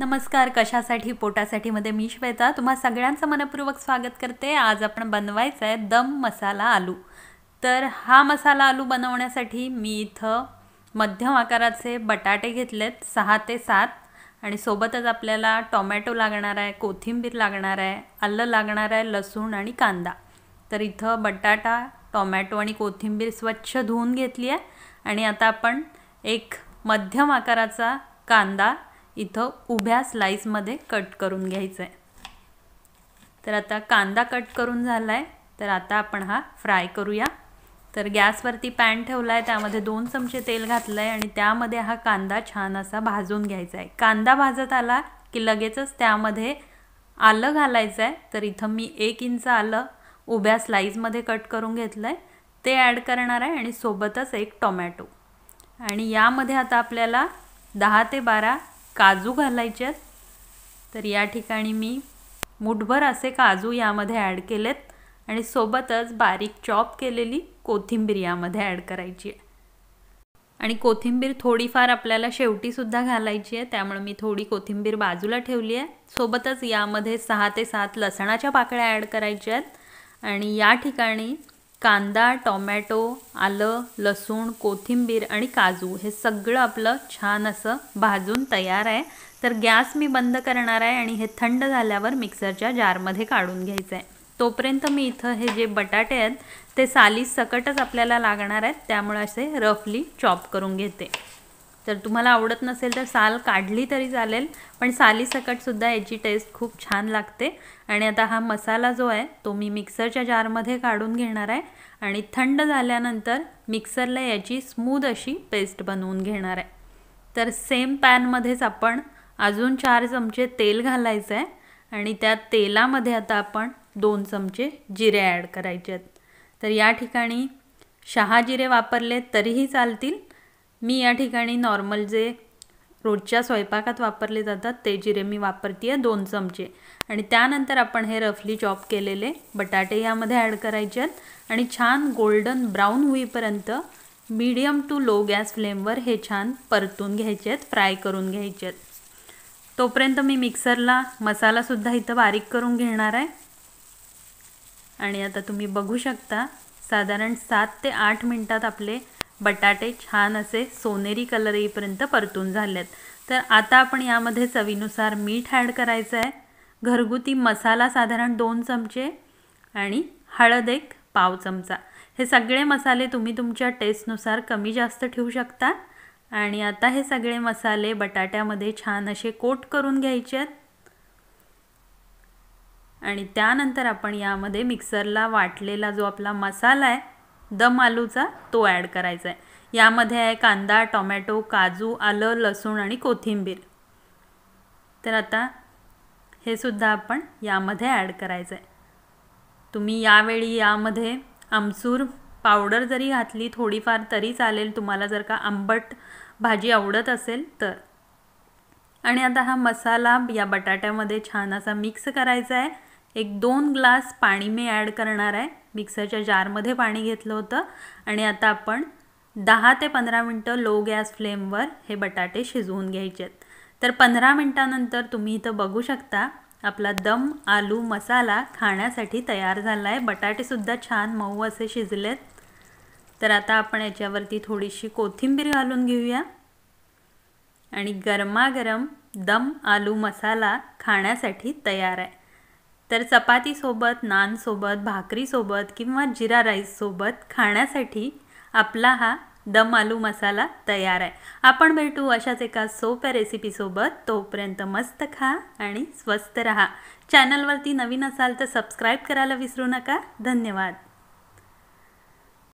नमस्कार कशासाठी पोटासाठी मध्ये मी श्वेता तुम्हा सगळ्यांचं मनपूर्वक स्वागत करते आज आपण बनवायचं आहे दम मसाला आलू तर हा मसाला आलू बनवण्यासाठी मी इथं मध्यम आकाराचे बटाटे घेतलेत सहा ते सात आणि सोबतच आपल्याला टोमॅटो लागणार आहे कोथिंबीर लागणार आहे आलं लागणार आहे लसूण आणि कांदा तर इथं बटाटा टोमॅटो आणि कोथिंबीर स्वच्छ धुवून घेतली आहे आणि आता आपण एक मध्यम आकाराचा कांदा इथं उभ्या स्लाईसमध्ये कट करून घ्यायचं आहे तर आता कांदा कट करून झाला आहे तर आता आपण हा फ्राय करूया तर गॅसवरती पॅन ठेवला आहे त्यामध्ये दोन चमचे तेल घातलं आहे आणि त्यामध्ये हा कांदा छान असा भाजून घ्यायचा आहे कांदा भाजत आला की लगेचच त्यामध्ये आलं घालायचं आहे तर इथं मी एक इंच आलं उभ्या स्लाईजमध्ये कट करून घेतलं आहे ते ॲड करणार आहे आणि सोबतच एक टोमॅटो आणि यामध्ये आता आपल्याला दहा ते बारा काजू घालायचे तर या ठिकाणी मी मुठभर असे काजू यामध्ये ॲड केलेत आणि सोबतच बारीक चॉप केलेली कोथिंबीर यामध्ये ॲड करायची आहे आणि कोथिंबीर थोडीफार आपल्याला शेवटीसुद्धा घालायची आहे त्यामुळे मी थोडी कोथिंबीर बाजूला ठेवली आहे सोबतच यामध्ये सहा ते सात लसणाच्या पाकळ्या ॲड करायच्या आहेत आणि या ठिकाणी कांदा टोमॅटो आलं लसूण कोथिंबीर आणि काजू हे सगळं आपलं छान असं भाजून तयार आहे तर गॅस मी बंद करणार आहे आणि हे थंड झाल्यावर मिक्सरच्या जारमध्ये काढून घ्यायचं आहे तोपर्यंत मी इथं हे जे बटाटे आहेत ते साली सकटच आपल्याला लागणार आहेत त्यामुळे असे रफली चॉप करून घेते तर तुम्हाला आवडत नसेल तर साल काढली तरी चालेल पण सालीसकटसुद्धा याची टेस्ट खूप छान लागते आणि आता हा मसाला जो आहे तो मी मिक्सरच्या जारमध्ये काढून घेणार आहे आणि थंड झाल्यानंतर मिक्सरला याची स्मूद अशी पेस्ट बनवून घेणार आहे तर सेम पॅनमध्येच आपण अजून चार चमचे तेल घालायचं आहे आणि त्या तेलामध्ये आता आपण दोन चमचे जिरे ॲड करायचे आहेत तर या ठिकाणी शहा जिरे वापरले तरीही चालतील मी या ठिकाणी नॉर्मल जे रोजच्या स्वयंपाकात वापरले जातात ते जिरे मी वापरते आहे दोन चमचे आणि त्यानंतर आपण हे रफली चॉप केलेले बटाटे यामध्ये ॲड करायचे आहेत आणि छान गोल्डन ब्राऊन होईपर्यंत मीडियम टू लो गॅस फ्लेमवर हे छान परतून घ्यायचे आहेत फ्राय करून घ्यायचे आहेत तोपर्यंत मी मिक्सरला मसालासुद्धा इथं बारीक करून घेणार आहे आणि आता तुम्ही बघू शकता साधारण सात ते आठ मिनटात आपले बटाटे छान असे सोनेरी कलर येईपर्यंत परतून झालेत तर आता आपण यामध्ये चवीनुसार मीठ ॲड करायचं आहे घरगुती मसाला साधारण दोन चमचे आणि हळद एक पाव चमचा हे सगळे मसाले तुम्ही तुमच्या टेस्टनुसार कमी जास्त ठेवू शकता आणि आता हे सगळे मसाले बटाट्यामध्ये छान असे कोट करून घ्यायचे आहेत आणि त्यानंतर आपण यामध्ये मिक्सरला वाटलेला जो आपला मसाला आहे दम आलूचा तो ॲड करायचा आहे यामध्ये आहे कांदा टोमॅटो काजू आलं लसूण आणि कोथिंबीर तर आता हे सुद्धा आपण यामध्ये ॲड करायचं आहे तुम्ही यावेळी यामध्ये आमसूर पावडर जरी घातली थोडीफार तरी चालेल तुम्हाला जर का आंबट भाजी आवडत असेल तर आणि आता हा मसाला या बटाट्यामध्ये छान असा मिक्स करायचा आहे एक दोन ग्लास पाणी मी ॲड करणार आहे मिक्सरच्या जारमध्ये पाणी घेतलं होतं आणि आता आपण दहा ते पंधरा मिनटं लो गॅस फ्लेमवर हे बटाटे शिजवून घ्यायचे आहेत तर पंधरा मिनटानंतर तुम्ही इथं बघू शकता आपला दम आलू मसाला खाण्यासाठी तयार झाला आहे बटाटेसुद्धा छान मऊ असे शिजलेत तर आता आपण याच्यावरती थोडीशी कोथिंबीर घालून घेऊया आणि गरमागरम दम आलू मसाला खाण्यासाठी तयार आहे तर चपातीसोबत नानसोबत भाकरीसोबत किंवा जिरा राईससोबत खाण्यासाठी आपला हा दम आलू मसाला तयार आहे आपण भेटू अशाच एका सोप्या रेसिपीसोबत तोपर्यंत मस्त खा आणि स्वस्त रहा चॅनलवरती नवीन असाल तर सबस्क्राईब करायला विसरू नका धन्यवाद